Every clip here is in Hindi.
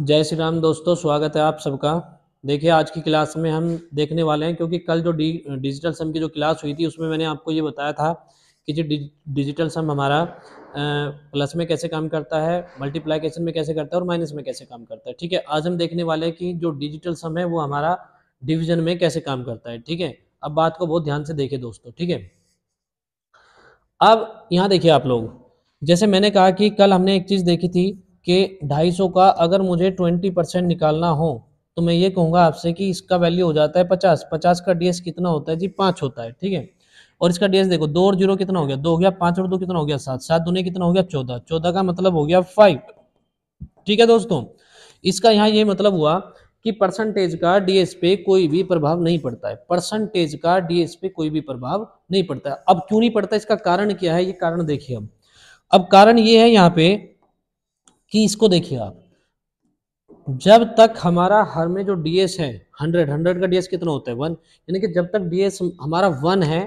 जय श्री राम दोस्तों स्वागत है आप सबका देखिए आज की क्लास में हम देखने वाले हैं क्योंकि कल जो डी डिजिटल सम की जो क्लास हुई थी उसमें मैंने आपको ये बताया था कि जो डि, डिजिटल सम हमारा आ, प्लस में कैसे काम करता है मल्टीप्लाइकेशन में कैसे करता है और माइनस में कैसे काम करता है ठीक है आज हम देखने वाले हैं कि जो डिजिटल सम है वो हमारा डिविजन में कैसे काम करता है ठीक है अब बात को बहुत ध्यान से देखे दोस्तों ठीक है अब यहाँ देखिए आप लोग जैसे मैंने कहा कि कल हमने एक चीज़ देखी थी कि सौ का अगर मुझे 20 परसेंट निकालना हो तो मैं ये कहूँगा आपसे कि इसका वैल्यू हो जाता है 50 50 का डीएस कितना होता है जी पाँच होता है ठीक है और इसका डीएस देखो दो और जीरो कितना हो गया दो हो गया पाँच और दो कितना हो गया सात सात दोनों कितना हो गया चौदह चौदह का मतलब हो गया फाइव ठीक है दोस्तों इसका यहाँ ये मतलब हुआ कि परसेंटेज का डीएस पे कोई भी प्रभाव नहीं पड़ता है परसेंटेज का डीएस पे कोई भी प्रभाव नहीं पड़ता है अब क्यों नहीं पड़ता इसका कारण क्या है ये कारण देखिए अब अब कारण ये है यहाँ पे कि इसको देखिए आप जब तक हमारा हर में जो डीएस है हंड्रेड हंड्रेड का डीएस कितना होता है वन यानी कि जब तक डीएस हमारा वन है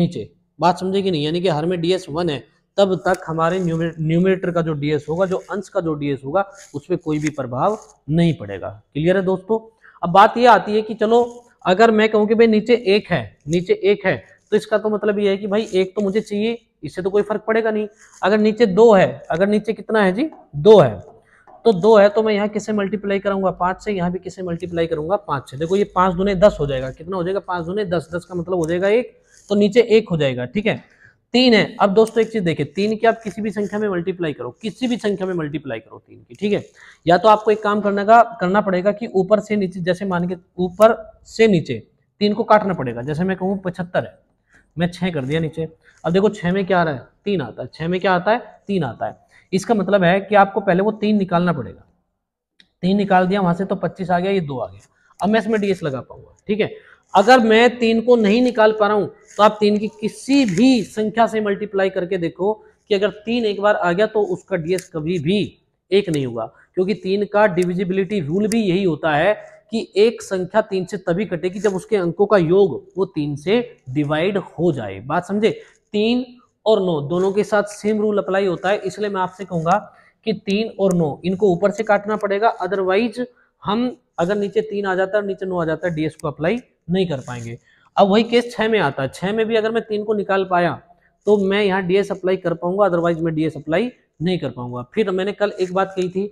नीचे बात समझेगी नहीं यानी कि हर में डीएस वन है तब तक हमारे न्यूमिनेटर का जो डीएस होगा जो अंश का जो डीएस होगा उस पर कोई भी प्रभाव नहीं पड़ेगा क्लियर है दोस्तों अब बात ये आती है कि चलो अगर मैं कहूँ कि भाई नीचे एक है नीचे एक है तो इसका तो मतलब ये है कि भाई एक तो मुझे चाहिए इससे तो कोई फर्क पड़ेगा नहीं अगर नीचे दो है अगर नीचे कितना है जी दो है तो दो है तो मैं यहाँ किसे मल्टीप्लाई करूंगा पांच से यहाँ भी किसे मल्टीप्लाई करूंगा पांच से देखो ये पांच दुने दस हो जाएगा कितना हो जाएगा पांच दुने दस दस का मतलब हो जाएगा एक तो नीचे एक हो जाएगा ठीक है तीन है अब दोस्तों एक चीज देखिए तीन की आप किसी भी संख्या में मल्टीप्लाई करो किसी भी संख्या में मल्टीप्लाई करो तीन की ठीक है या तो आपको एक काम करने का करना पड़ेगा कि ऊपर से नीचे जैसे मान के ऊपर से नीचे तीन को काटना पड़ेगा जैसे मैं कहूँ पचहत्तर है मैं छः कर दिया नीचे अब देखो छः में क्या आ रहा है तीन आता है छः में क्या आता है तीन आता है इसका मतलब है कि आपको पहले वो तीन निकालना पड़ेगा तीन निकाल दिया वहाँ से तो पच्चीस आ गया ये दो आ गया अब मैं इसमें डीएस लगा पाऊंगा ठीक है अगर मैं तीन को नहीं निकाल पा रहा हूँ तो आप तीन की किसी भी संख्या से मल्टीप्लाई करके देखो कि अगर तीन एक बार आ गया तो उसका डीएस कभी भी एक नहीं होगा क्योंकि तीन का डिविजिबिलिटी रूल भी यही होता है कि एक संख्या तीन से तभी कटेगी जब उसके अंकों का योग वो तीन से डिवाइड हो जाए बात समझे तीन और नौ दोनों के साथ सेम रूल अप्लाई होता है इसलिए मैं आपसे कहूंगा कि तीन और नौ इनको ऊपर से काटना पड़ेगा अदरवाइज हम अगर नीचे तीन आ जाता है नीचे नौ आ जाता है डीएस को अप्लाई नहीं कर पाएंगे अब वही केस छह में आता है छह में भी अगर मैं तीन को निकाल पाया तो मैं यहाँ डीएस अप्लाई कर पाऊंगा अदरवाइज मैं डीएस अप्लाई नहीं कर पाऊंगा फिर मैंने कल एक बात कही थी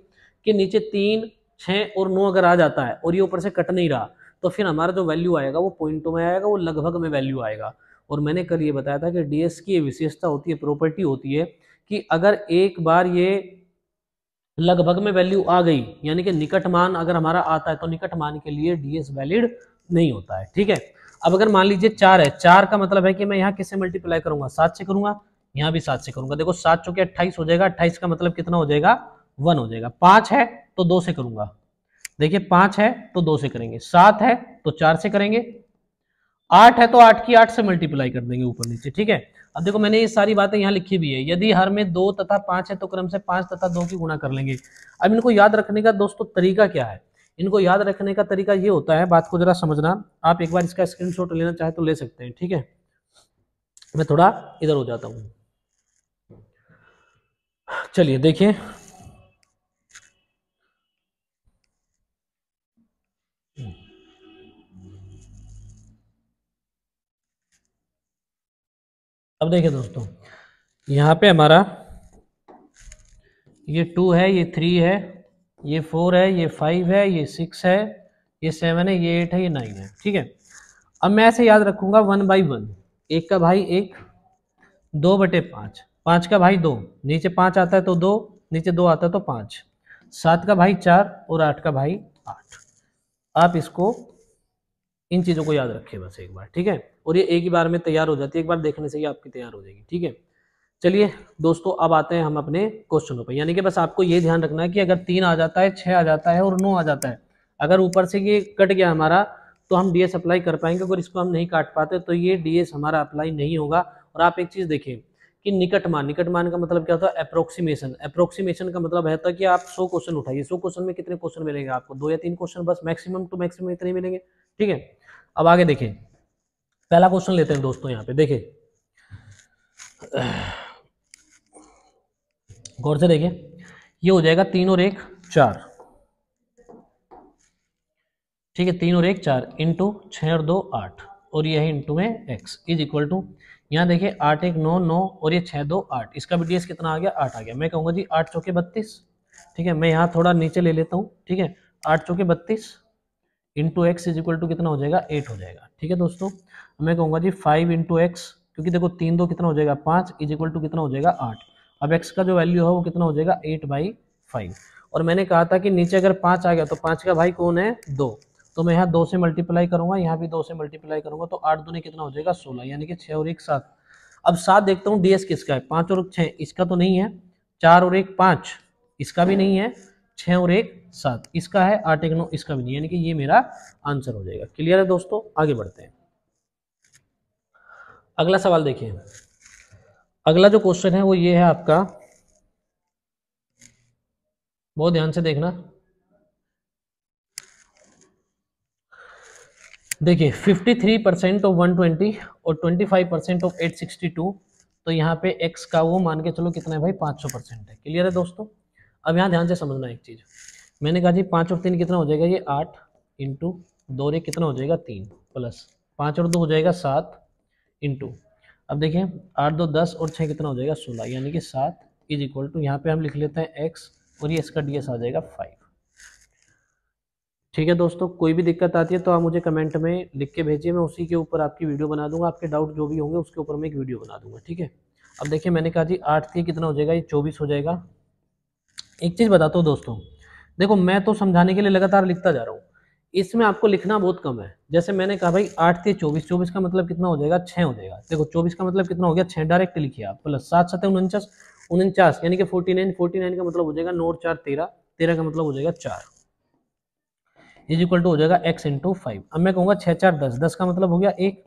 कि नीचे तीन छः और नौ अगर आ जाता है और ये ऊपर से कट नहीं रहा तो फिर हमारा जो वैल्यू आएगा वो पॉइंटों में आएगा वो लगभग में वैल्यू आएगा और मैंने कल ये बताया था कि डीएस की ये विशेषता होती है प्रॉपर्टी होती है कि अगर एक बार ये लगभग में वैल्यू आ गई यानी कि निकट मान अगर हमारा आता है तो निकट मान के लिए डीएस वैलिड नहीं होता है ठीक है अब अगर मान लीजिए चार है चार का मतलब है कि मैं यहाँ किससे मल्टीप्लाई करूंगा सात से करूंगा यहाँ भी सात से करूंगा देखो सात चौके अट्ठाईस हो जाएगा अट्ठाईस का मतलब कितना हो जाएगा वन हो जाएगा पांच है तो दो से करूंगा देखिए पांच है तो दो से करेंगे सात है तो चार से करेंगे आठ है तो आठ की आठ से मल्टीप्लाई कर देंगे ऊपर नीचे ठीक है अब देखो मैंने ये सारी बातें यहाँ लिखी भी है यदि हर में दो तथा पांच है तो क्रम से पांच तथा दो की गुणा कर लेंगे अब इनको याद रखने का दोस्तों तरीका क्या है इनको याद रखने का तरीका ये होता है बात को जरा समझना आप एक बार इसका स्क्रीनशॉट लेना चाहे तो ले सकते हैं ठीक है मैं थोड़ा इधर हो जाता हूं चलिए देखिए अब देखिए दोस्तों यहाँ पे हमारा ये टू है ये थ्री है ये फोर है ये फाइव है ये सिक्स है ये सेवन है ये एट है ये नाइन है ठीक है अब मैं ऐसे याद रखूंगा वन बाई वन एक का भाई एक दो बटे पाँच पाँच का भाई दो नीचे पाँच आता है तो दो नीचे दो आता है तो पाँच सात का भाई चार और आठ का भाई आठ आप इसको इन चीज़ों को याद रखिए बस एक बार ठीक है और ये एक ही बार में तैयार हो जाती है एक बार देखने से ही आपकी तैयार हो जाएगी ठीक है चलिए दोस्तों अब आते हैं हम अपने क्वेश्चनों पर यानी कि बस आपको ये ध्यान रखना है कि अगर तीन आ जाता है छः आ जाता है और नौ आ जाता है अगर ऊपर से ये कट गया हमारा तो हम डीएस अप्लाई कर पाएंगे अगर इसको हम नहीं काट पाते तो ये डीएस हमारा अप्लाई नहीं होगा और आप एक चीज़ देखें कि निकट मान निकट मान का मतलब क्या होता है अप्रोक्सीमेशन अप्रोक्सीमेशन का मतलब है तो कि आप सौ क्वेश्चन उठाइए सौ क्वेश्चन में कितने क्वेश्चन मिलेंगे आपको दो या तीन क्वेश्चन बस मैक्सिमम टू मैक्सिमम इतने मिलेंगे ठीक है अब आगे देखें पहला क्वेश्चन लेते हैं दोस्तों यहाँ पे देखिए गौर से देखिए ये हो जाएगा तीन और एक चार ठीक है तीन और एक चार इंटू छ और दो आठ और यह इंटू में एक्स इज इक्वल टू यहां देखिए आठ एक नौ नौ और ये छह दो आठ इसका भी डीएस कितना आ गया आठ आ गया मैं कहूंगा जी आठ चौके बत्तीस ठीक है मैं यहां थोड़ा नीचे ले लेता हूं ठीक है आठ चौके बत्तीस into X is equal to कितना हो जाएगा एट हो जाएगा ठीक है दोस्तों मैं कहूँगा जी फाइव इंटू एक्स क्योंकि देखो तीन दो कितना हो जाएगा पाँच इज इक्वल टू कितना हो जाएगा आठ अब एक्स का जो वैल्यू है वो कितना हो जाएगा एट बाई फाइव और मैंने कहा था कि नीचे अगर पाँच आ गया तो पाँच का भाई कौन है दो तो मैं यहाँ दो से मल्टीप्लाई करूंगा यहाँ भी दो से मल्टीप्लाई करूंगा तो आठ नहीं कितना हो जाएगा सोलह यानी कि छः और एक सात अब सात देखता हूँ डीएस किसका है पाँच और छः इसका तो नहीं है चार और एक पाँच इसका भी नहीं है छः और एक सात इसका है आठ एक नौ इसका भी नहीं यानी कि ये मेरा आंसर हो जाएगा क्लियर है दोस्तों आगे बढ़ते हैं अगला सवाल देखिए अगला जो क्वेश्चन है वो ये है आपका बहुत ध्यान से देखना देखिए 53 परसेंट ऑफ 120 और 25 परसेंट ऑफ 862 तो यहाँ पे x का वो मान के चलो कितना है भाई 500 परसेंट है क्लियर है दोस्तों अब यहाँ ध्यान से समझना एक चीज़ मैंने कहा जी पाँच और तीन कितना हो जाएगा ये आठ इंटू दो रे कितना हो जाएगा तीन प्लस पाँच और दो हो जाएगा सात इंटू अब देखिए आठ दो दस और छः कितना हो जाएगा सोलह यानी कि सात इज इक्वल टू यहाँ पे हम लिख लेते हैं एक्स और ये इसका डी आ जाएगा फाइव ठीक है दोस्तों कोई भी दिक्कत आती है तो आप मुझे कमेंट में लिख के भेजिए मैं उसी के ऊपर आपकी वीडियो बना दूंगा आपके डाउट जो भी होंगे उसके ऊपर मैं एक वीडियो बना दूंगा ठीक है अब देखिए मैंने कहा जी आठ थी कितना हो जाएगा ये चौबीस हो जाएगा एक चीज़ बताता हूँ दोस्तों देखो मैं तो समझाने के लिए लगातार लिखता जा रहा हूँ इसमें आपको लिखना बहुत कम है जैसे मैंने कहा भाई आठ थे चौबीस चौबीस का मतलब कितना हो जाएगा छः हो जाएगा देखो चौबीस का मतलब कितना हो गया छः डायरेक्ट लिखिए आप प्लस सात सतह उनचास उनचास यानी कि फोर्टी नाइन फोर्टी नाइन का मतलब हो जाएगा नोट चार तेरह तेरह का मतलब हो जाएगा चार इज इक्वल टू हो जाएगा एक्स इंटू फाइव अब मैं कहूँगा छः चार दस दस का मतलब हो गया एक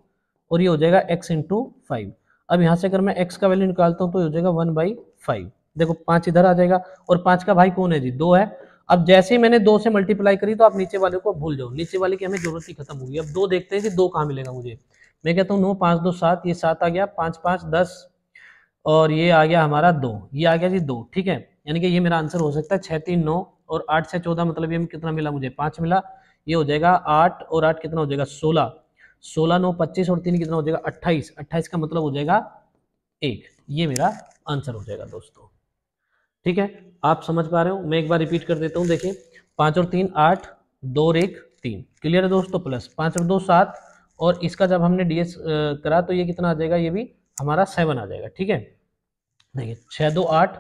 और ये हो जाएगा एक्स इंटू फाइव अब यहाँ से अगर मैं एक्स का वैल्यू निकालता हूँ तो ये हो जाएगा वन बाई फाइव देखो पांच इधर आ जाएगा और पांच का भाई कौन है जी दो है अब जैसे ही मैंने दो से मल्टीप्लाई करी तो आप नीचे वाले को भूल जाओ नीचे वाले की हमें जरूरत ही खत्म होगी अब दो देखते हैं कि दो कहाँ मिलेगा मुझे मैं कहता हूँ नौ पांच दो सात ये सात आ गया पांच पांच दस और ये आ गया हमारा दो ये आ गया जी दो ठीक है यानी कि ये मेरा आंसर हो सकता है छह तीन नौ और आठ से चौदह मतलब ये कितना मिला मुझे पांच मिला ये हो जाएगा आठ और आठ कितना हो जाएगा सोलह सोलह नौ पच्चीस और तीन कितना हो जाएगा अट्ठाईस अट्ठाईस का मतलब हो जाएगा एक ये मेरा आंसर हो जाएगा दोस्तों ठीक है आप समझ पा रहे हो मैं एक बार रिपीट कर देता हूँ देखिए पाँच और तीन आठ दो और एक तीन क्लियर है दोस्तों प्लस पाँच और दो सात और इसका जब हमने डी करा तो ये कितना आ जाएगा ये भी हमारा सेवन आ जाएगा ठीक है देखिए छः दो आठ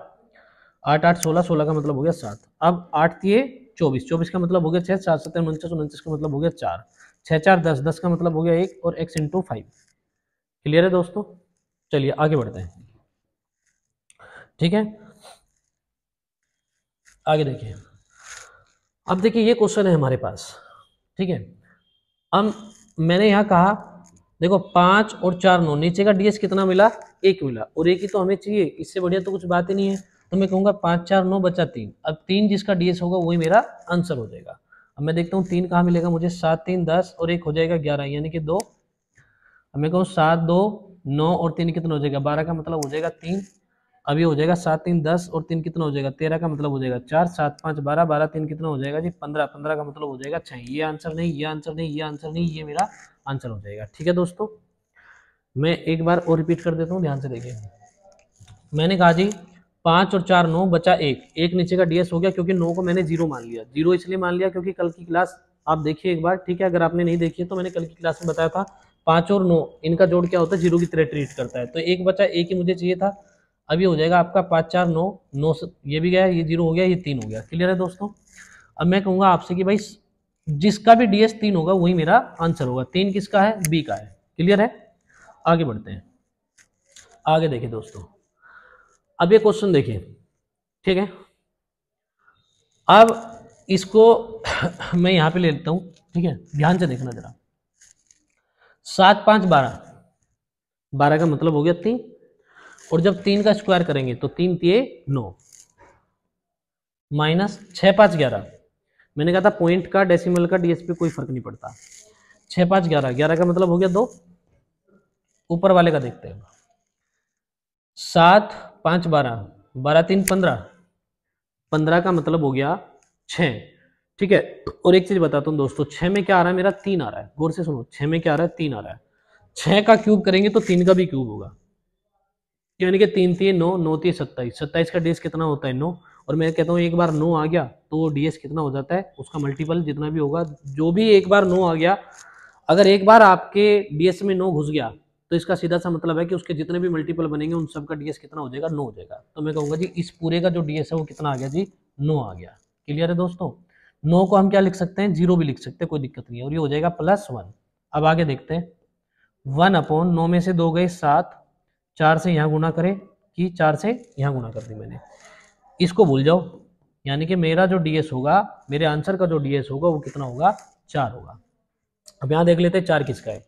आठ आठ सोलह सोलह का मतलब हो गया सात अब आठ दिए चौबीस चौबीस का मतलब हो गया छः सात सत्तर उनचास उनचास का मतलब हो गया चार छः चार दस दस का मतलब हो गया एक और एक्स इंटू फाइव क्लियर है दोस्तों चलिए आगे बढ़ते हैं ठीक है आगे देखिए अब देखिए ये क्वेश्चन है हमारे पास ठीक है अब मैंने यहाँ कहा देखो पाँच और चार नौ नीचे का डीएस कितना मिला एक मिला और एक ही तो हमें चाहिए इससे बढ़िया तो कुछ बात ही नहीं है तो मैं कहूँगा पाँच चार नौ बचा तीन अब तीन जिसका डीएस होगा वही मेरा आंसर हो जाएगा अब मैं देखता हूँ तीन कहाँ मिलेगा मुझे सात तीन दस और एक हो जाएगा ग्यारह यानी कि दो अब मैं कहूँ सात दो नौ और तीन कितना हो जाएगा बारह का मतलब हो जाएगा तीन अब ये हो जाएगा सात तीन दस और तीन कितना हो जाएगा तेरह का मतलब हो जाएगा चार सात पाँच बारह बारह तीन कितना हो जाएगा जी पंद्रह पंद्रह का मतलब हो जाएगा छः ये आंसर नहीं ये आंसर नहीं ये आंसर नहीं ये मेरा आंसर हो जाएगा ठीक है दोस्तों मैं एक बार और रिपीट कर देता हूँ ध्यान से देखिए मैंने कहा जी पाँच और चार नौ बचा एक एक नीचे का डीएस हो गया क्योंकि नौ को मैंने जीरो मान लिया जीरो इसलिए मान लिया क्योंकि कल की क्लास आप देखिए एक बार ठीक है अगर आपने नहीं देखी है तो मैंने कल की क्लास में बताया था पाँच और नौ इनका जोड़ क्या होता है जीरो की तरह ट्रीट करता है तो एक बचा एक ही मुझे चाहिए था अब ये हो जाएगा आपका पाँच चार नौ नौ ये भी गया ये जीरो हो गया ये तीन हो गया क्लियर है दोस्तों अब मैं कहूँगा आपसे कि भाई जिसका भी डी एस तीन होगा वही मेरा आंसर होगा तीन किसका है बी का है क्लियर है आगे बढ़ते हैं आगे देखिए दोस्तों अब ये क्वेश्चन देखिए ठीक है अब इसको मैं यहाँ पे ले लेता हूँ ठीक है ध्यान से देखना जरा सात पाँच बारह बारह का मतलब हो गया तीन और जब तीन का स्क्वायर करेंगे तो तीन तीय नौ माइनस छः पाँच ग्यारह मैंने कहा था पॉइंट का डेसिमल का डीएसपी कोई फर्क नहीं पड़ता छः पाँच ग्यारह ग्यारह का मतलब हो गया दो ऊपर वाले का देखते हैं सात पाँच बारह बारह तीन पंद्रह पंद्रह का मतलब हो गया छ ठीक है और एक चीज़ बताता हूँ दोस्तों छः में क्या आ रहा है मेरा तीन आ रहा है गौर से सुनो छः में क्या आ रहा है तीन आ रहा है छः का क्यूब करेंगे तो तीन का भी क्यूब होगा यानी कि तीन तीन नौ नौ तीन सत्ताईस सत्ताईस का डीएस कितना होता है नौ और मैं कहता हूँ एक बार नो आ गया तो डीएस कितना हो जाता है उसका मल्टीपल जितना भी होगा जो भी एक बार नो आ गया अगर एक बार आपके डीएस में नो घुस गया तो इसका सीधा सा मतलब है कि उसके जितने भी मल्टीपल बनेंगे उन सबका डीएस कितना हो जाएगा नो हो जाएगा तो मैं कहूँगा जी इस पूरे का जो डीएस है वो कितना आ गया जी नो आ गया क्लियर है दोस्तों नो को हम क्या लिख सकते हैं जीरो भी लिख सकते हैं कोई दिक्कत नहीं है और ये हो जाएगा प्लस वन अब आगे देखते हैं वन अपॉन नौ में से दो गए सात चार से यहाँ गुणा करें कि चार से यहाँ गुणा कर दी मैंने इसको भूल जाओ यानी कि मेरा जो डीएस होगा मेरे आंसर का जो डीएस होगा वो कितना होगा चार होगा अब यहाँ देख लेते हैं चार किसका है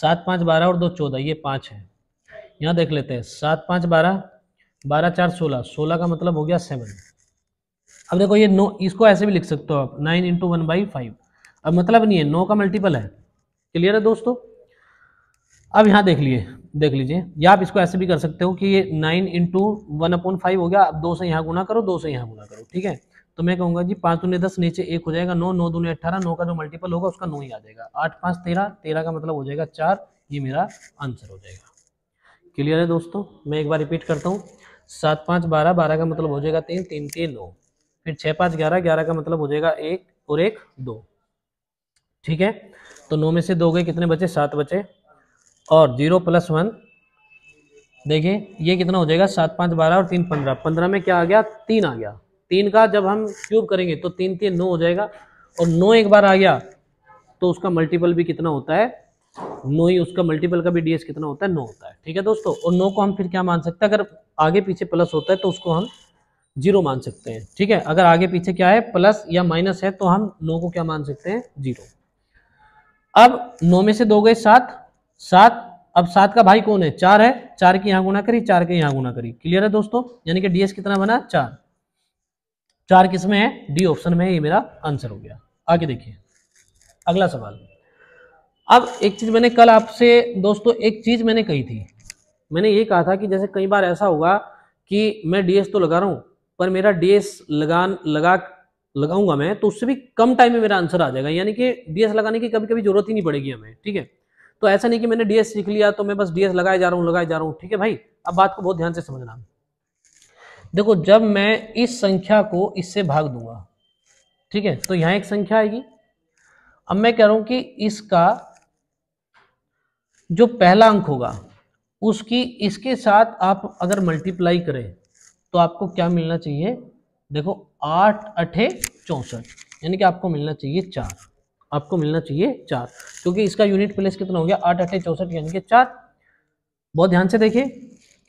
सात पाँच बारह और दो चौदह ये पाँच है यहाँ देख लेते हैं सात पाँच बारह बारह चार सोलह सोलह का मतलब हो गया सेवन अब देखो ये नो इसको ऐसे भी लिख सकते हो आप nine into one by five अब मतलब नहीं है नौ का मल्टीपल है क्लियर है दोस्तों अब यहाँ देख लिए देख लीजिए या आप इसको ऐसे भी कर सकते हो कि ये nine into one upon five हो गया अब दो से यहाँ गुना करो दो से यहाँ गुना करो ठीक है तो मैं कहूँगा जी पाँच दूने दस नीचे एक हो जाएगा नौ नौ दूने अट्ठारह नौ का जो मल्टीपल होगा उसका नौ ही आ जाएगा आठ पाँच तेरह तेरह का मतलब हो जाएगा चार ये मेरा आंसर हो जाएगा क्लियर है दोस्तों मैं एक बार रिपीट करता हूँ सात पाँच बारह बारह का मतलब हो जाएगा तीन तीन तीन नौ फिर छः पाँच ग्यारह ग्यारह का मतलब हो जाएगा एक और एक दो ठीक है तो नौ में से दो गए कितने बचे सात बचे और जीरो प्लस वन देखिए ये कितना हो जाएगा सात पाँच बारह और तीन पंद्रह पंद्रह में क्या आ गया तीन आ गया तीन का जब हम क्यूब करेंगे तो तीन तीन नौ हो जाएगा और नौ एक बार आ गया तो उसका मल्टीपल भी कितना होता है नो ही उसका मल्टीपल का भी डीएस कितना होता है नो होता है ठीक है दोस्तों और नो को हम फिर क्या मान सकते हैं अगर आगे पीछे प्लस होता है तो उसको हम जीरो मान सकते हैं ठीक है अगर आगे पीछे क्या है प्लस या माइनस है तो हम नो को क्या मान सकते हैं जीरो अब नौ में से दो गए सात सात अब सात का भाई कौन है चार है चार की यहां गुना करी चार के यहां गुना करी क्लियर है दोस्तों यानी कि डीएस कितना बना चार चार किसमें है डी ऑप्शन में ये मेरा आंसर हो गया आगे देखिए अगला सवाल अब एक चीज मैंने कल आपसे दोस्तों एक चीज मैंने कही थी मैंने ये कहा था कि जैसे कई बार ऐसा होगा कि मैं डीएस तो लगा रहा हूं पर मेरा डीएस लगान लगा लगाऊंगा मैं तो उससे भी कम टाइम में मेरा आंसर आ जाएगा यानी कि डीएस लगाने की कभी कभी जरूरत ही नहीं पड़ेगी हमें ठीक है तो ऐसा नहीं कि मैंने डीएस सीख लिया तो मैं बस डीएस लगाए जा रहा हूँ लगाए जा रहा हूँ ठीक है भाई अब बात को बहुत ध्यान से समझना देखो जब मैं इस संख्या को इससे भाग दूंगा ठीक है तो यहाँ एक संख्या आएगी अब मैं कह रहा हूं कि इसका जो पहला अंक होगा उसकी इसके साथ आप अगर मल्टीप्लाई करें तो आपको क्या मिलना चाहिए देखो आठ अठे चौंसठ यानी कि आपको मिलना चाहिए चार आपको मिलना चाहिए चार क्योंकि इसका यूनिट प्लेस कितना हो गया आठ अट्ठे चौसठ यानी कि चार बहुत ध्यान से देखिए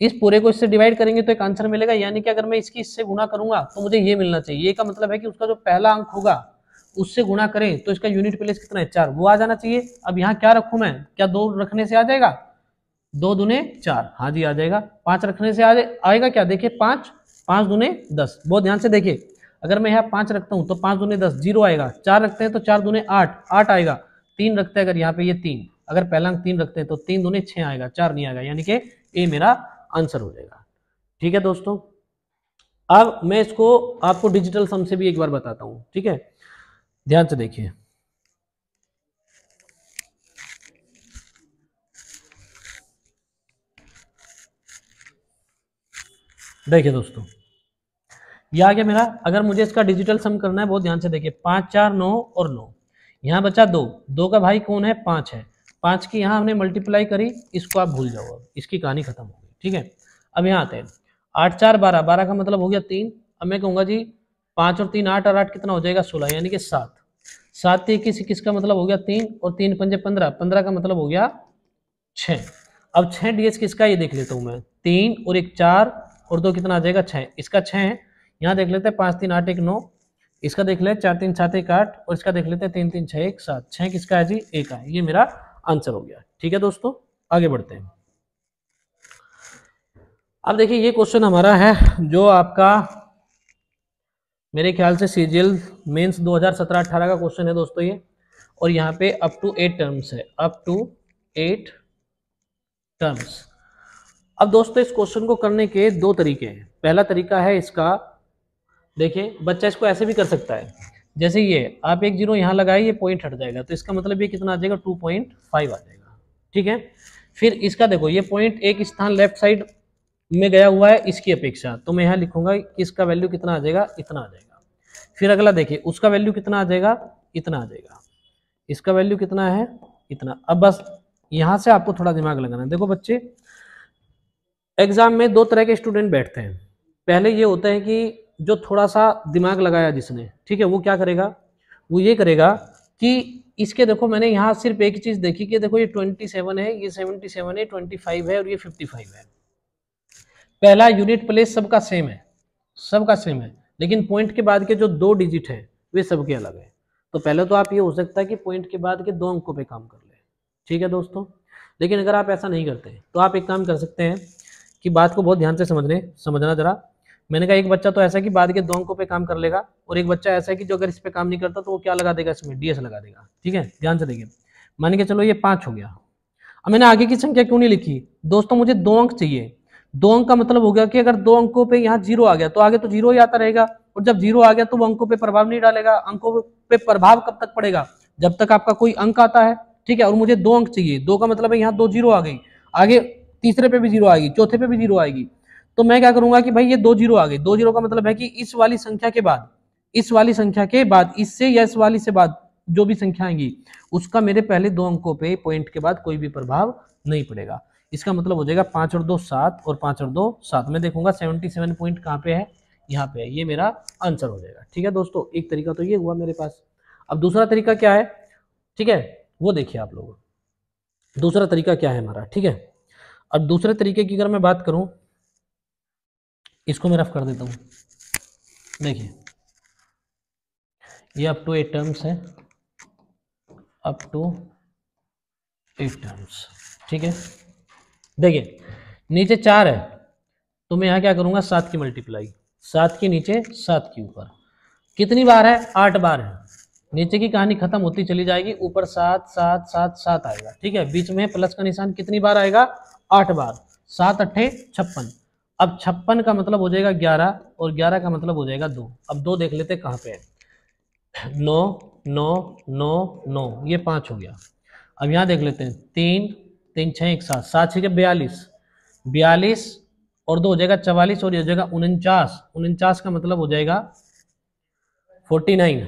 इस पूरे को इससे डिवाइड करेंगे तो एक आंसर मिलेगा यानी कि अगर मैं इसकी इससे गुणा करूंगा तो मुझे ये मिलना चाहिए ये का मतलब है कि उसका जो पहला अंक होगा उससे गुणा करें तो इसका यूनिट प्लेस कितना है चार वो आ जाना चाहिए अब यहाँ क्या रखू मैं क्या दो रखने से आ जाएगा दो दुने चार हाँ जी आ जाएगा पांच रखने से आ जाएगा आएगा क्या देखिए पांच पांच दुने दस बहुत ध्यान से देखिए अगर मैं यहाँ पांच रखता हूँ तो पांच दूने दस जीरो आएगा चार रखते हैं तो चार दूने आठ आठ आएगा तीन रखते हैं अगर यहाँ पे ये तीन अगर पहला अंक तीन रखते हैं तो तीन दूने छः आएगा चार नहीं आएगा यानी कि ए मेरा आंसर हो जाएगा ठीक है दोस्तों अब मैं इसको आपको डिजिटल सम से भी एक बार बताता हूँ ठीक है ध्यान से देखिए देखिए दोस्तों यह आ गया मेरा अगर मुझे इसका डिजिटल सम करना है बहुत ध्यान से देखिए पाँच चार नौ और नौ यहाँ बचा दो दो का भाई कौन है पाँच है पाँच की यहाँ हमने मल्टीप्लाई करी इसको आप भूल जाओ इसकी कहानी खत्म हो गई ठीक है अब यहाँ आते हैं आठ चार बारह बारह का मतलब हो गया तीन अब मैं कहूँगा जी पाँच और तीन आठ और आठ कितना हो जाएगा सोलह यानी कि सात सात इक्कीस इक्कीस का मतलब हो गया तीन और तीन पंजे पंद्रह पंद्रह का मतलब हो गया छः अब छः एस किसका ये देख लेता हूँ मैं तीन और एक चार और दो कितना आ जाएगा छः इसका छः है यहाँ देख लेते हैं पाँच तीन आठ एक नौ इसका देख लेते चार तीन सात एक आठ और इसका देख लेते हैं तीन तीन छः एक सात छः किसका है जी एक का ये मेरा आंसर हो गया ठीक है दोस्तों आगे बढ़ते हैं अब देखिए ये क्वेश्चन हमारा है जो आपका मेरे ख्याल से सीजीएल मेंस 2017-18 का क्वेश्चन है दोस्तों ये और यहाँ पे अप टू एट टर्म्स है अप टू एट टर्म्स अब दोस्तों इस क्वेश्चन को करने के दो तरीके हैं पहला तरीका है इसका देखिए बच्चा इसको ऐसे भी कर सकता है जैसे ये आप एक जीरो यहाँ लगाए ये पॉइंट हट जाएगा तो इसका मतलब ये कितना आ जाएगा टू पॉइंट फाइव आ जाएगा ठीक है फिर इसका देखो ये पॉइंट एक स्थान लेफ्ट साइड में गया हुआ है इसकी अपेक्षा तो मैं यहाँ लिखूंगा कि इसका वैल्यू कितना आ जाएगा इतना आ जाएगा फिर अगला देखिए उसका वैल्यू कितना आ जाएगा इतना आ जाएगा इसका वैल्यू कितना है इतना अब बस यहाँ से आपको थोड़ा दिमाग लगाना है देखो बच्चे एग्जाम में दो तरह के स्टूडेंट बैठते हैं पहले ये होता है कि जो थोड़ा सा दिमाग लगाया जिसने ठीक है वो क्या करेगा वो ये करेगा कि इसके देखो मैंने यहाँ सिर्फ एक चीज़ देखी कि देखो ये ट्वेंटी सेवन है ये सेवनटी सेवन है ट्वेंटी फाइव है और ये फिफ्टी फाइव है पहला यूनिट प्लेस सबका सेम है सबका सेम है लेकिन पॉइंट के बाद के जो दो डिजिट हैं वे सबके अलग हैं तो पहले तो आप ये हो सकता है कि पॉइंट के बाद के दो अंकों पे काम कर लें ठीक है दोस्तों लेकिन अगर आप ऐसा नहीं करते तो आप एक काम कर सकते हैं कि बात को बहुत ध्यान से समझने समझना ज़रा मैंने कहा एक बच्चा तो ऐसा है कि बाद के दो अंकों पे काम कर लेगा और एक बच्चा ऐसा है कि जो अगर इस पे काम नहीं करता तो वो क्या लगा देगा इसमें डीएस लगा देगा ठीक है ध्यान से देखिए मान के चलो ये पांच हो गया अब मैंने आगे की संख्या क्यों नहीं लिखी दोस्तों मुझे दो अंक चाहिए दो अंक का मतलब हो गया कि अगर दो अंकों पर यहाँ जीरो आ गया तो आगे तो जीरो ही आता रहेगा और जब जीरो आ गया तो वो अंकों पर प्रभाव नहीं डालेगा अंकों पर प्रभाव कब तक पड़ेगा जब तक आपका कोई अंक आता है ठीक है और मुझे दो अंक चाहिए दो का मतलब है यहाँ दो जीरो आ गई आगे तीसरे पे भी जीरो आएगी चौथे पे भी जीरो आएगी तो मैं क्या करूंगा कि भाई ये दो जीरो आ गई दो जीरो का मतलब है कि इस वाली संख्या के बाद इस वाली संख्या के बाद इससे या इस वाली से बाद जो भी संख्या आएंगी उसका मेरे पहले दो अंकों पे पॉइंट के बाद कोई भी प्रभाव नहीं पड़ेगा इसका मतलब हो जाएगा पांच और दो सात और पांच और दो सात में देखूंगा सेवेंटी सेवन पॉइंट कहाँ पे है यहाँ पे है ये मेरा आंसर हो जाएगा ठीक है दोस्तों एक तरीका तो ये हुआ मेरे पास अब दूसरा तरीका क्या है ठीक है वो देखिए आप लोग दूसरा तरीका क्या है हमारा ठीक है अब दूसरे तरीके की अगर मैं बात करूं इसको मैं रफ कर देता हूँ देखिए ये अप टू एट टर्म्स है अप टू एट टर्म्स ठीक है देखिए नीचे चार है तो मैं यहाँ क्या करूँगा सात की मल्टीप्लाई सात के नीचे सात के ऊपर कितनी बार है आठ बार है नीचे की कहानी खत्म होती चली जाएगी ऊपर सात सात सात सात आएगा ठीक है बीच में प्लस का निशान कितनी बार आएगा आठ बार सात अट्ठे छप्पन अब छप्पन का मतलब हो जाएगा ग्यारह और ग्यारह का मतलब हो जाएगा दो अब दो देख लेते कहाँ पे है नौ नौ नौ नौ ये पाँच हो गया अब यहाँ देख लेते हैं तीन तीन छः एक सात सात छः बयालीस बयालीस और दो हो जाएगा चवालीस और ये हो जाएगा उनचास उनचास का मतलब हो जाएगा फोर्टी नाइन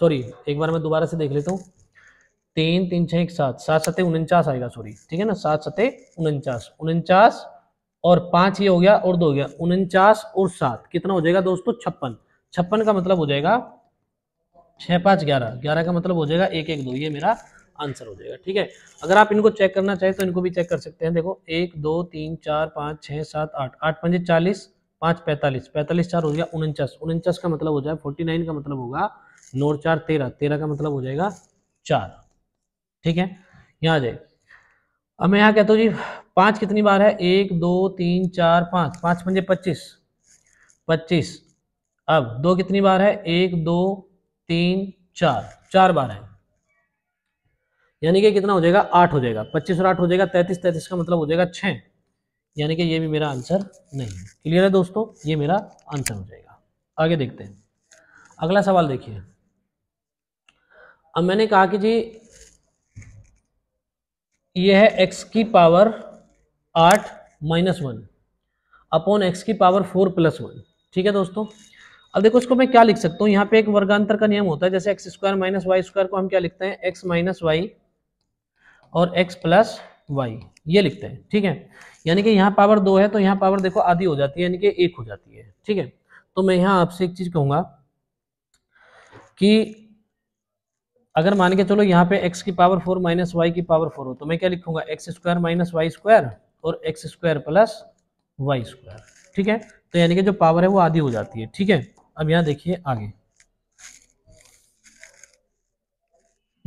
सॉरी एक बार मैं दोबारा से देख लेता हूँ तीन तीन छः एक सात सात सतह उनचास आएगा सॉरी ठीक है ना सात सतह उनचास उनचास और पांच ये हो गया और दो हो गया उनचास और सात कितना हो जाएगा दोस्तों छप्पन छप्पन का मतलब हो जाएगा छह पांच ग्यारह ग्यारह का मतलब हो जाएगा एक एक दो ये मेरा आंसर हो जाएगा ठीक है अगर आप इनको चेक करना चाहें तो इनको भी चेक कर सकते हैं देखो एक दो तीन चार पाँच छः सात आठ आठ पंजे चालीस पाँच पैंतालीस पैंतालीस चार हो गया उनचास उनचास का मतलब हो जाएगा फोर्टी नाइन का मतलब होगा नौ चार तेरह तेरह का मतलब हो जाएगा चार ठीक है यहाँ आ जाए अब मैं यहाँ कहता हूँ जी पाँच कितनी बार है एक दो तीन चार पाँच पाँच पंजे पच्चीस पच्चीस अब दो कितनी बार है एक दो तीन चार चार बार है यानी कि कितना हो जाएगा आठ हो जाएगा पच्चीस और आठ हो जाएगा तैतीस तैतीस का मतलब हो जाएगा छः यानी कि ये भी मेरा आंसर नहीं है क्लियर है दोस्तों ये मेरा आंसर हो जाएगा आगे देखते हैं अगला सवाल देखिए अब मैंने कहा कि जी ये है एक्स की पावर आठ माइनस वन अपॉन एक्स की पावर फोर प्लस वन ठीक है दोस्तों अब देखो इसको मैं क्या लिख सकता हूँ यहाँ पे एक वर्गांतर का नियम होता है जैसे X square minus Y square को हम क्या लिखते हैं एक्स माइनस वाई और एक्स प्लस वाई ये लिखते हैं ठीक है यानी कि यहाँ पावर दो है तो यहाँ पावर देखो आधी हो जाती है यानी कि एक हो जाती है ठीक है तो मैं यहाँ आपसे एक चीज़ कहूंगा कि अगर मान के चलो यहाँ पे x की पावर फोर माइनस वाई की पावर फोर हो तो मैं क्या लिखूंगा X square minus Y square और X square plus Y square ठीक है तो यानी कि जो पावर है वो आधी हो जाती है ठीक है अब यहाँ देखिए आगे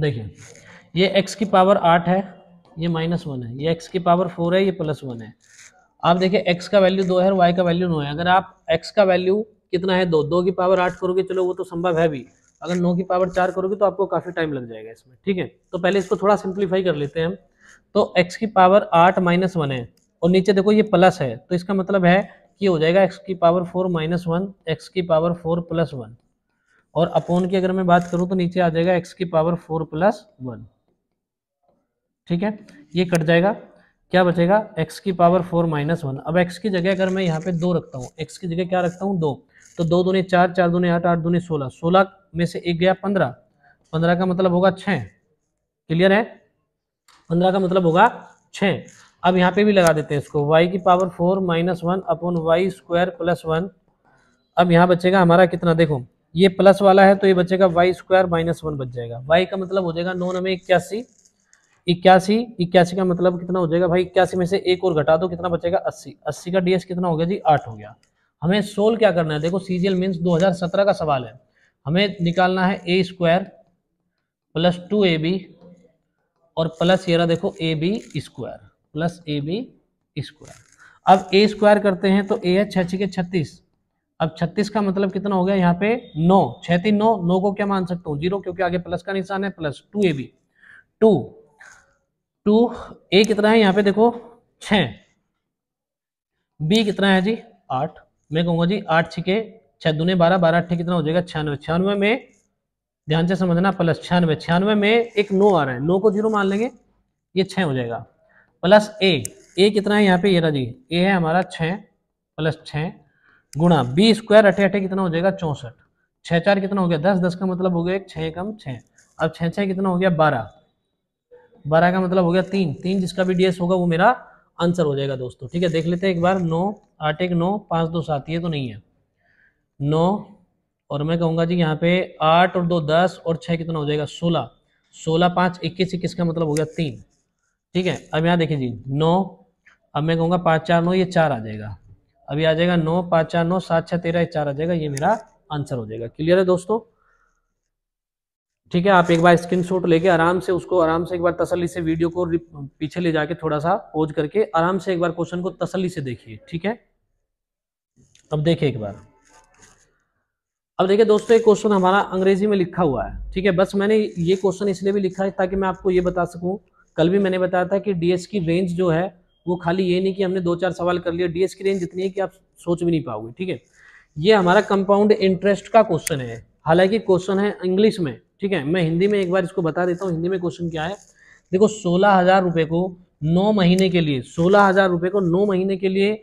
देखिए ये एक्स की पावर आठ है ये माइनस वन है ये एक्स की पावर फोर है ये प्लस वन है आप देखिए एक्स का वैल्यू दो है और वाई का वैल्यू नौ है अगर आप एक्स का वैल्यू कितना है दो दो की पावर आठ करोगे चलो वो तो संभव है भी अगर नौ की पावर चार करोगे तो आपको काफ़ी टाइम लग जाएगा इसमें ठीक है तो पहले इसको थोड़ा सिंप्लीफाई कर लेते हैं हम तो एक्स की पावर आठ माइनस वन है और नीचे देखो ये प्लस है तो इसका मतलब है कि हो जाएगा एक्स की power four minus one X की पावर फोर प्लस वन और अपोन की अगर मैं बात करूँ तो नीचे आ जाएगा एक्स की पावर फोर प्लस वन ठीक है ये कट जाएगा क्या बचेगा एक्स की पावर फोर माइनस वन अब एक्स की जगह अगर मैं यहाँ पे दो रखता हूँ एक्स की जगह क्या रखता हूँ दो तो दो दूने चार चार दूने आठ आठ दूने सोलह सोलह में से एक गया पंद्रह पंद्रह का मतलब होगा छ क्लियर है पंद्रह का मतलब होगा छ अब यहाँ पे भी लगा देते हैं इसको y की power four minus one upon Y square plus one अब यहाँ बचेगा हमारा कितना देखो ये प्लस वाला है तो ये बचेगा वाई स्क्वायर माइनस वन बच जाएगा y का मतलब हो जाएगा नौ नवे इक्यासी इक्यासी इक्यासी का मतलब कितना हो जाएगा भाई इक्यासी में से एक और घटा दो कितना बचेगा अस्सी अस्सी का डी कितना हो गया जी आठ हो गया हमें सोल्व क्या करना है देखो सीजीएल मीन्स दो का सवाल है हमें निकालना है A square plus two A B और प्लस ये रहा देखो A B square plus A B square अब ए स्क्वायर करते हैं तो ए है छः छः के छत्तीस अब छत्तीस का मतलब कितना हो गया यहाँ पे नौ छः तीन नौ नौ को क्या मान सकता हूँ जीरो क्योंकि आगे प्लस का निशान है plus two A B two two A कितना है यहाँ पे देखो छ बी कितना है जी आठ मैं कहूँगा जी आठ छिके छः दूने बारह बारह अट्ठे कितना हो जाएगा छियानवे छियानवे में ध्यान से समझना प्लस छियानवे छियानवे में एक नो आ रहा है नो को जीरो मान लेंगे ये छः हो जाएगा प्लस ए ए कितना है यहाँ पे ये रहा जी ए है हमारा छः प्लस छः गुणा बी स्क्वायर अठे अठे कितना हो जाएगा चौंसठ छः चार कितना हो गया दस दस का मतलब हो गया एक छः कम छः अब छः छः कितना हो गया बारह बारह का मतलब हो गया तीन तीन जिसका भी डीएस होगा वो मेरा आंसर हो जाएगा दोस्तों ठीक है देख लेते हैं एक बार नौ आठ एक नौ पाँच दो सात ये तो नहीं है नौ और मैं कहूँगा जी यहाँ पे आठ और दो दस और छः कितना हो जाएगा सोलह सोलह पाँच इक्कीस इक्कीस का मतलब हो गया तीन ठीक है अब यहाँ देखिए जी नौ अब मैं कहूँगा पाँच चार नौ ये चार आ जाएगा अभी आ जाएगा नौ पाँच चार नौ सात छः तेरह चार आ जाएगा ये मेरा आंसर हो जाएगा क्लियर है दोस्तों ठीक है आप एक बार स्क्रीन शॉट लेके आराम से उसको आराम से एक बार तसली से वीडियो को पीछे ले जाके थोड़ा सा पोज करके आराम से एक बार क्वेश्चन को तसली से देखिए ठीक है अब देखिए एक बार अब देखिए दोस्तों एक क्वेश्चन हमारा अंग्रेजी में लिखा हुआ है ठीक है बस मैंने ये क्वेश्चन इसलिए भी लिखा है ताकि मैं आपको ये बता सकूँ कल भी मैंने बताया था कि डीएस की रेंज जो है वो खाली ये नहीं कि हमने दो चार सवाल कर लिए डीएस की रेंज इतनी है कि आप सोच भी नहीं पाओगे ठीक है ये हमारा कंपाउंड इंटरेस्ट का क्वेश्चन है हालांकि क्वेश्चन है इंग्लिश में ठीक है मैं हिंदी में एक बार इसको बता देता हूँ हिंदी में क्वेश्चन क्या है देखो सोलह हजार रुपये को नौ महीने के लिए सोलह हजार रुपये को नौ महीने के लिए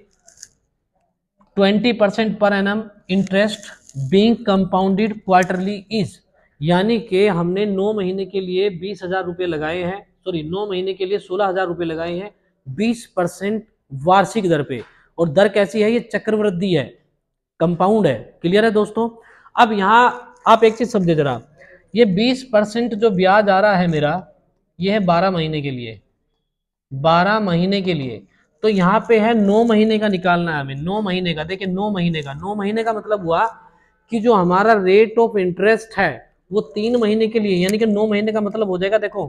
ट्वेंटी परसेंट पर annum interest being compounded quarterly is यानी कि हमने नौ महीने के लिए बीस हजार रुपये लगाए हैं सॉरी नौ महीने के लिए सोलह हजार रुपये लगाए हैं बीस परसेंट वार्षिक दर पे और दर कैसी है ये चक्रवृद्धि है कंपाउंड है क्लियर है दोस्तों अब यहाँ आप एक चीज समझे जरा ये बीस परसेंट जो ब्याज आ रहा है मेरा ये है बारह महीने के लिए बारह महीने के लिए तो यहाँ पे है नौ महीने का निकालना है हमें नौ महीने का देखिए नौ महीने का नौ महीने का मतलब हुआ कि जो हमारा रेट ऑफ इंटरेस्ट है वो तीन महीने के लिए यानी कि नौ महीने का मतलब हो जाएगा देखो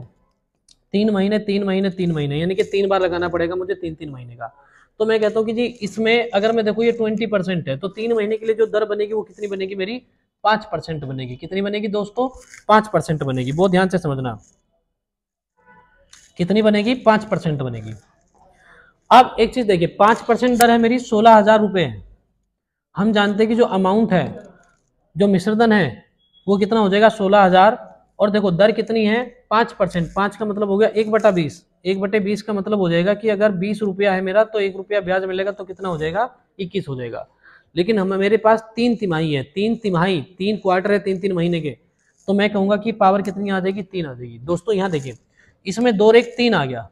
तीन महीने तीन महीने तीन महीने यानी कि तीन बार लगाना पड़ेगा मुझे तीन तीन महीने का तो मैं कहता हूँ कि जी इसमें अगर मैं देखो ये ट्वेंटी परसेंट है तो तीन महीने के लिए जो दर बनेगी वो कितनी बनेगी मेरी पांच परसेंट बनेगी कितनी बनेगी दोस्तों पांच परसेंट बनेगी बहुत ध्यान से समझना कितनी बनेगी पांच परसेंट बनेगी अब एक चीज़ देखिए पांच परसेंट दर है मेरी सोलह हज़ार रुपए हम जानते हैं कि जो अमाउंट है जो मिश्रधन है वो कितना हो जाएगा सोलह हजार और देखो दर कितनी है पाँच परसेंट पाँच का मतलब हो गया एक बटा बीस एक बटे बीस का मतलब हो जाएगा कि अगर बीस रुपया है मेरा तो एक रुपया ब्याज मिलेगा तो कितना हो जाएगा इक्कीस हो जाएगा लेकिन हम मेरे पास तीन तिमाही है तीन तिमाही तीन क्वार्टर है तीन तीन महीने के तो मैं कहूँगा कि पावर कितनी आ जाएगी तीन आ जाएगी दोस्तों यहाँ देखिए इसमें दो रेख तीन आ गया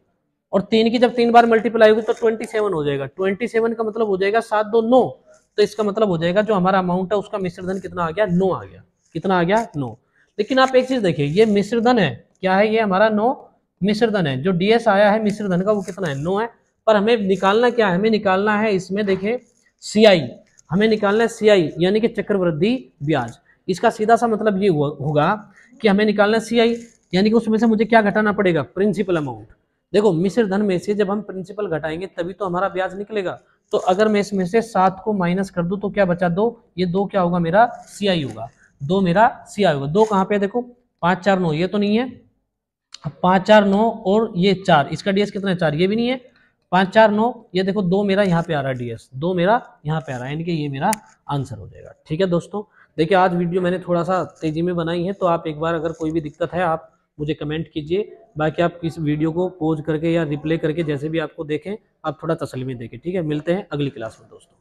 और तीन की जब तीन बार मल्टीप्लाई होगी तो ट्वेंटी सेवन हो जाएगा ट्वेंटी सेवन का मतलब हो जाएगा सात दो नौ तो इसका मतलब हो जाएगा जो हमारा अमाउंट है उसका मिश्र धन कितना आ गया नो आ गया कितना आ गया नो लेकिन आप एक चीज देखिए ये मिश्र धन है क्या है ये हमारा नो मिश्र धन है जो डीएस आया है मिश्र धन का वो कितना है नो है पर हमें निकालना क्या है हमें निकालना है इसमें देखे सी हमें निकालना है सी यानी कि चक्रवृद्धि ब्याज इसका सीधा सा मतलब ये होगा कि हमें निकालना सी आई यानी कि उसमें से मुझे क्या घटाना पड़ेगा प्रिंसिपल अमाउंट देखो मिश्र धन में से जब हम प्रिंसिपल घटाएंगे तभी तो हमारा ब्याज निकलेगा तो अगर मैं इसमें से सात को माइनस कर दूं तो क्या बचा दो ये दो क्या होगा मेरा सी आई होगा दो मेरा सी आई होगा दो कहाँ पे है देखो पाँच चार नौ ये तो नहीं है पाँच चार नौ और ये चार इसका डीएस कितना है चार ये भी नहीं है पाँच चार नौ ये देखो दो मेरा यहाँ पे आ रहा है डीएस दो मेरा यहाँ पे आ रहा है यानी कि ये मेरा आंसर हो जाएगा ठीक है दोस्तों देखिए आज वीडियो मैंने थोड़ा सा तेजी में बनाई है तो आप एक बार अगर कोई भी दिक्कत है आप मुझे कमेंट कीजिए बाकी आप इस वीडियो को पोज करके या रिप्ले करके जैसे भी आपको देखें आप थोड़ा तसली देखें ठीक है मिलते हैं अगली क्लास में दोस्तों